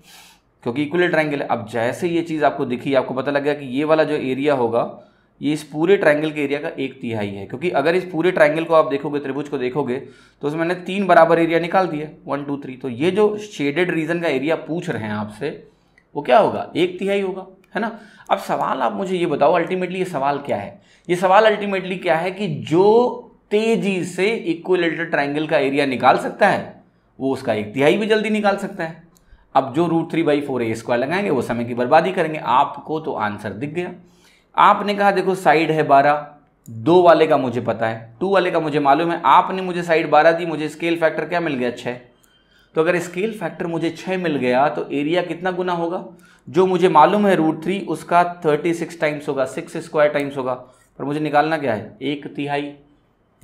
क्योंकि इक्वली ट्राइंगल है अब जैसे ये चीज़ आपको दिखी आपको पता लग गया कि ये वाला जो एरिया होगा ये इस पूरे ट्रायंगल के एरिया का एक तिहाई है क्योंकि अगर इस पूरे ट्रायंगल को आप देखोगे त्रिभुज को देखोगे तो उसमें मैंने तीन बराबर एरिया निकाल दिए वन टू थ्री तो ये जो शेडेड रीजन का एरिया पूछ रहे हैं आपसे वो क्या होगा एक तिहाई होगा है ना अब सवाल आप मुझे ये बताओ अल्टीमेटली ये सवाल क्या है ये सवाल अल्टीमेटली क्या है कि जो तेजी से इक्विलेटर ट्राइंगल का एरिया निकाल सकता है वो उसका एक तिहाई भी जल्दी निकाल सकता है अब जो root three by four A square लगाएंगे वो समय की बर्बादी करेंगे आपको तो आंसर दिख गया आपने कहा देखो साइड है बारह दो वाले का मुझे पता है टू वाले का मुझे मालूम है आपने मुझे साइड बारह दी मुझे स्केल फैक्टर क्या मिल गया छः तो अगर स्केल फैक्टर मुझे छः मिल गया तो एरिया कितना गुना होगा जो मुझे मालूम है रूट थ्री उसका थर्टी सिक्स टाइम्स होगा सिक्स स्क्वायर टाइम्स होगा पर मुझे निकालना क्या है एक तिहाई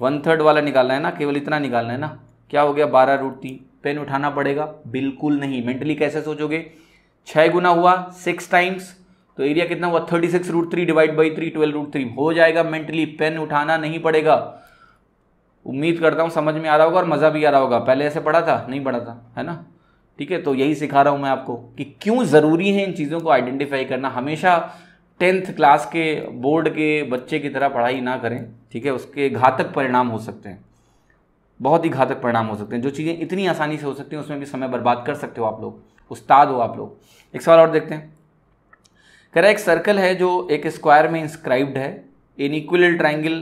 वन थर्ड वाला निकालना है ना केवल इतना निकालना है ना क्या हो गया बारह रूट थी पेन उठाना पड़ेगा बिल्कुल नहीं मेंटली कैसे सोचोगे छः गुना हुआ सिक्स टाइम्स तो एरिया कितना हुआ thirty six root three divide by three twelve root three हो जाएगा मेंटली पेन उठाना नहीं पड़ेगा उम्मीद करता हूँ समझ में आ रहा होगा और मज़ा भी आ रहा होगा पहले ऐसे पढ़ा था नहीं पढ़ा था है ना ठीक है तो यही सिखा रहा हूँ मैं आपको कि क्यों ज़रूरी है इन चीज़ों को आइडेंटिफाई करना हमेशा टेंथ क्लास के बोर्ड के बच्चे की तरह पढ़ाई ना करें ठीक है उसके घातक परिणाम हो सकते हैं बहुत ही घातक परिणाम हो सकते हैं जो चीज़ें इतनी आसानी से हो सकती हैं उसमें भी समय बर्बाद कर सकते हो आप लोग उस्ताद हो आप लोग एक सवाल और देखते हैं करा एक सर्कल है जो एक स्क्वायर में इंस्क्राइब्ड है इन इक्वल ट्राइंगल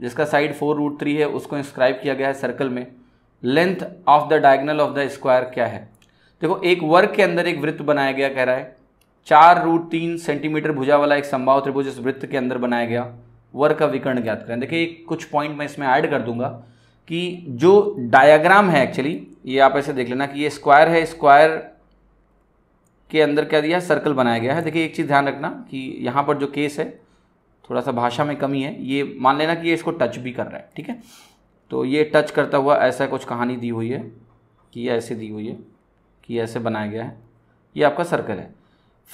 जिसका साइड फोर रूट थ्री है उसको इंस्क्राइब किया गया है सर्कल में length of the diagonal of the square क्या है देखो एक वर्ग के अंदर एक वृत्त बनाया गया कह रहा है चार रूट तीन सेंटीमीटर भुजा वाला एक संभाव त्रिभुज इस वृत्त के अंदर बनाया गया वर्ग का विकर्ण ज्ञात करें देखिए कुछ पॉइंट मैं इसमें ऐड कर दूंगा कि जो डायग्राम है एक्चुअली ये आप ऐसे देख लेना कि ये स्क्वायर है स्क्वायर के अंदर क्या दिया है सर्कल बनाया गया है देखिए एक चीज़ ध्यान रखना कि यहाँ पर जो केस है थोड़ा सा भाषा में कमी है ये मान लेना कि ये इसको टच भी कर रहा है ठीक है तो ये टच करता हुआ ऐसा कुछ कहानी दी हुई है कि ऐसे दी हुई है कि ऐसे बनाया गया है ये आपका सर्कल है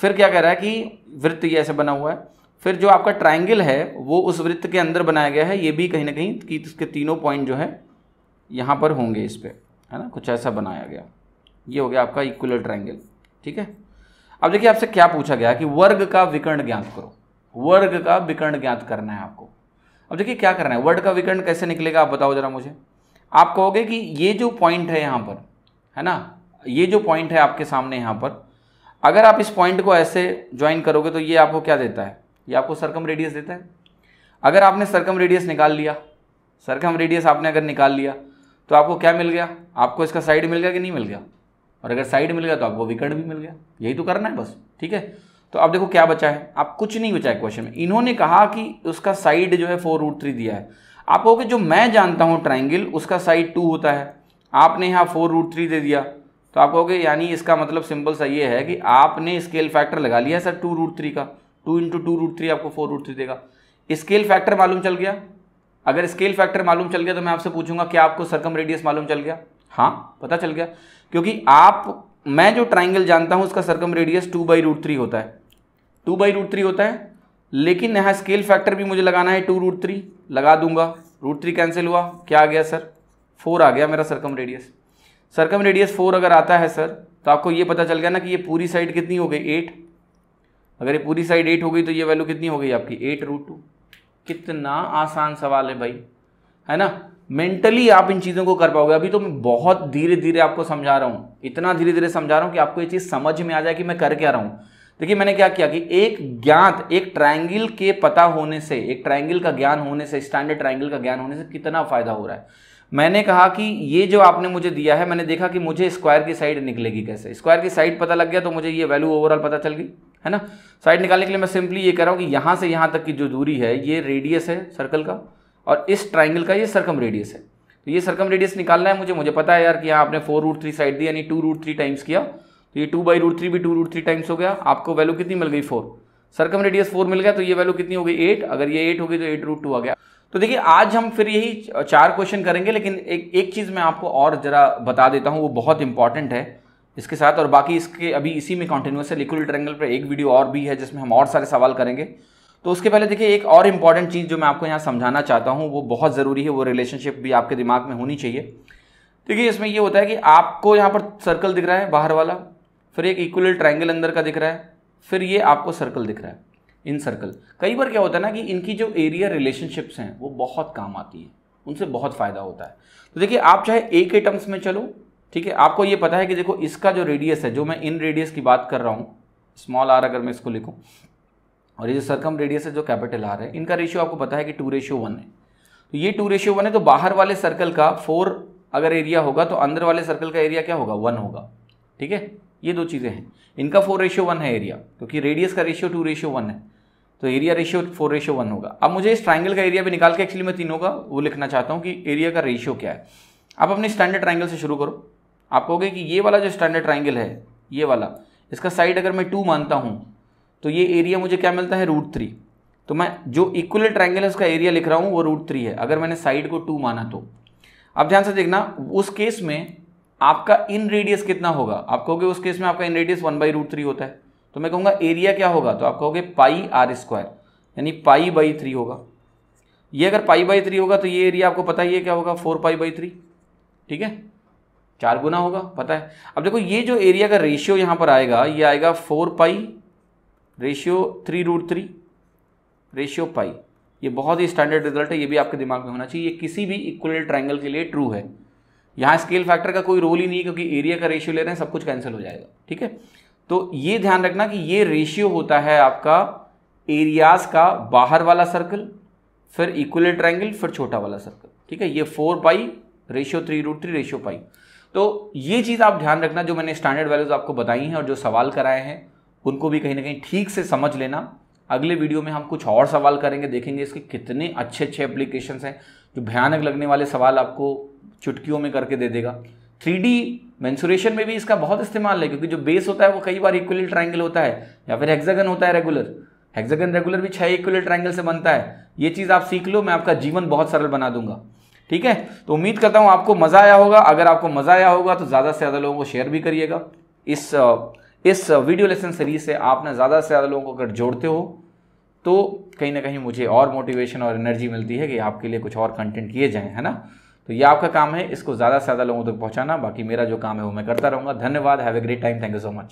फिर क्या कह रहा है कि वृत्त ये ऐसे बना हुआ है फिर जो आपका ट्राइंगल है वो उस वृत्त के अंदर बनाया गया है ये भी कहीं ना कहीं कि इसके तीनों पॉइंट जो है यहाँ पर होंगे इस पर है ना कुछ ऐसा बनाया गया ये हो गया आपका इक्वलर ट्राइंगल ठीक है अब देखिए आपसे क्या पूछा गया कि वर्ग का विकर्ण ज्ञात करो वर्ग का विकर्ण ज्ञात करना है आपको अब देखिए क्या करना है वर्ड का विकर्ण कैसे निकलेगा आप बताओ जरा मुझे आप कहोगे कि ये जो पॉइंट है यहाँ पर है ना ये जो पॉइंट है आपके सामने यहाँ पर अगर आप इस पॉइंट को ऐसे ज्वाइन करोगे तो ये आपको क्या देता है ये आपको सरकम रेडियस देता है अगर आपने सरकम रेडियस निकाल लिया सरकम रेडियस आपने अगर निकाल लिया तो आपको क्या मिल गया आपको इसका साइड मिल गया कि नहीं मिल गया और अगर साइड मिल गया तो आपको विकर्ण भी मिल गया यही तो करना है बस ठीक है तो अब देखो क्या बचा है आप कुछ नहीं बचा है क्वेश्चन में इन्होंने कहा कि उसका साइड जो है फोर रूट थ्री दिया है आप कहो कि जो मैं जानता हूँ ट्राइंगल उसका साइड टू होता है आपने यहाँ फोर रूट थ्री दे दिया तो आप कहोगे यानी इसका मतलब सिंपल सा ये है कि आपने स्केल फैक्टर लगा लिया सर टू रूट थ्री का two into two root three आपको फोर रूट थ्री देगा स्केल फैक्टर मालूम चल गया अगर स्केल फैक्टर मालूम चल गया तो मैं आपसे पूछूंगा क्या आपको सरकम रेडियस मालूम चल गया हाँ पता चल गया क्योंकि आप मैं जो ट्राइंगल जानता हूँ उसका circumradius two by root three होता है टू बाई रूट थ्री होता है लेकिन यहाँ स्केल फैक्टर भी मुझे लगाना है टू रूट थ्री लगा दूंगा रूट थ्री कैंसिल हुआ क्या आ गया सर फोर आ गया मेरा circumradius circumradius four अगर आता है सर तो आपको ये पता चल गया ना कि ये पूरी साइड कितनी हो गई एट अगर ये पूरी साइड एट हो गई तो ये वैल्यू कितनी हो गई आपकी एट रूट टू कितना आसान सवाल है भाई है ना मेंटली आप इन चीज़ों को कर पाओगे अभी तो मैं बहुत धीरे धीरे आपको समझा रहा हूँ इतना धीरे धीरे समझा रहा हूँ कि आपको ये चीज़ समझ में आ जाए कि मैं कर क्या रहा हूँ देखिए मैंने क्या किया कि एक ज्ञात एक ट्रायंगल के पता होने से एक ट्रायंगल का ज्ञान होने से स्टैंडर्ड ट्रायंगल का ज्ञान होने से कितना फ़ायदा हो रहा है मैंने कहा कि ये जो आपने मुझे दिया है मैंने देखा कि मुझे स्क्वायर की साइड निकलेगी कैसे स्क्वायर की साइड पता लग गया तो मुझे ये वैल्यू ओवरऑल पता चल गई है ना साइड निकालने के लिए मैं सिंपली ये कह रहा हूँ कि यहाँ से यहाँ तक की जो दूरी है ये रेडियस है सर्कल का और इस ट्राइंगल का ये सरकम रेडियस है तो ये सरकम रेडियस निकालना है मुझे मुझे पता है यार कि यहाँ आपने फोर रूट थ्री साइड दी यानी टू रूट थ्री टाइम्स किया तो ये टू बाई रूट थ्री भी टू रूट थ्री टाइम्स हो गया आपको वैल्यू कितनी मिल गई फोर सरकम रेडियस फोर मिल गया तो ये वैल्यू कितनी हो गई एट अगर ये एट हो गई तो एट रूट टू आ गया तो देखिए आज हम फिर यही चार क्वेश्चन करेंगे लेकिन एक एक चीज़ मैं आपको और ज़रा बता देता हूँ वो बहुत इंपॉर्टेंट है इसके साथ और बाकी इसके अभी इसी में कॉन्टिन्यूस है लिक्विड ट्रैंगल पर एक वीडियो और भी है जिसमें हम और सारे सवाल करेंगे तो उसके पहले देखिए एक और इम्पॉर्टेंट चीज़ जो मैं आपको यहाँ समझाना चाहता हूँ वो बहुत ज़रूरी है वो रिलेशनशिप भी आपके दिमाग में होनी चाहिए देखिए इसमें ये होता है कि आपको यहाँ पर सर्कल दिख रहा है बाहर वाला फिर एक इक्वल ट्राइंगल अंदर का दिख रहा है फिर ये आपको सर्कल दिख रहा है इन सर्कल कई बार क्या होता है ना कि इनकी जो एरिया रिलेशनशिप्स हैं वो बहुत काम आती है उनसे बहुत फ़ायदा होता है तो देखिए आप चाहे ए के टर्म्स में चलो ठीक है आपको ये पता है कि देखो इसका जो रेडियस है जो मैं इन रेडियस की बात कर रहा हूँ स्मॉल आर अगर मैं इसको लिखूँ और ये जो सरकम रेडियस है जो कैपिटल आर है इनका रेशियो आपको पता है कि टू रेशियो वन है तो ये टू रेशियो वन है तो बाहर वाले सर्कल का फोर अगर एरिया होगा तो अंदर वाले सर्कल का एरिया क्या होगा वन होगा ठीक है ये दो चीज़ें हैं इनका फोर रेशियो वन है एरिया क्योंकि रेडियस का रेशियो टू रेशियो वन है तो area ratio four ratio one होगा अब मुझे इस ट्राइंगल का एरिया भी निकाल के एक्चुअली मैं तीनों का वो लिखना चाहता हूँ कि एरिया का रेशियो क्या है आप अपने स्टैंडर्ड ट्राइंगल से शुरू करो आप कहोगे कि ये वाला जो स्टैंडर्ड ट्राइंगल है ये वाला इसका साइड अगर मैं टू मानता हूँ तो ये एरिया मुझे क्या मिलता है रूट थ्री तो मैं जो इक्वल ट्राइंगल है उसका एरिया लिख रहा हूँ वो रूट थ्री है अगर मैंने साइड को टू माना तो अब ध्यान से देखना उस केस में आपका इन रेडियस कितना होगा आप कहोगे उस केस में आपका inradius one by root three होता है तो मैं कहूँगा एरिया क्या होगा तो आप कहोगे पाई आर स्क्वायर यानी पाई बाई थ्री होगा ये अगर पाई बाई थ्री होगा तो ये एरिया आपको पता ही है क्या होगा फोर पाई बाई थ्री ठीक है चार गुना होगा पता है अब देखो ये जो एरिया का रेशियो यहाँ पर आएगा ये आएगा four pi ratio three root three ratio pi ये बहुत ही स्टैंडर्ड रिजल्ट है ये भी आपके दिमाग में होना चाहिए ये किसी भी इक्वल ट्राइंगल के लिए ट्रू है यहाँ स्केल फैक्टर का कोई रोल ही नहीं है क्योंकि एरिया का रेशियो ले रहे हैं सब कुछ कैंसिल हो जाएगा ठीक है तो ये ध्यान रखना कि ये रेशियो होता है आपका एरियाज का बाहर वाला सर्कल फिर इक्वल ट्राइंगल फिर छोटा वाला सर्कल ठीक है ये four pi ratio three root three ratio pi तो ये चीज़ आप ध्यान रखना जो मैंने स्टैंडर्ड वैल्यूज आपको बताई हैं और जो सवाल कराए हैं उनको भी कहीं ना कहीं ठीक से समझ लेना अगले वीडियो में हम कुछ और सवाल करेंगे देखेंगे इसके कितने अच्छे अच्छे एप्लीकेशन हैं जो भयानक लगने वाले सवाल आपको चुटकियों में करके दे देगा थ्री डी में भी इसका बहुत इस्तेमाल है क्योंकि जो बेस होता है वो कई बार इक्वली ट्राइंगल होता है या फिर हेक्सागन होता है रेगुलर हेक्सागन रेगुलर भी छः इक्वली ट्राइंगल से बनता है ये चीज़ आप सीख लो मैं आपका जीवन बहुत सरल बना दूंगा ठीक है तो उम्मीद करता हूँ आपको मज़ा आया होगा अगर आपको मज़ा आया होगा तो ज़्यादा से ज़्यादा लोगों को शेयर भी करिएगा इस इस वीडियो लेसन सीरीज से आप ना ज़्यादा से ज़्यादा लोगों को अगर जोड़ते हो तो कहीं ना कहीं मुझे और मोटिवेशन और एनर्जी मिलती है कि आपके लिए कुछ और कंटेंट किए जाएँ है ना तो ये आपका काम है इसको ज़्यादा से ज़्यादा लोगों तक पहुँचाना बाकी मेरा जो काम है वो मैं करता रहूँगा धन्यवाद have a great time thank you so much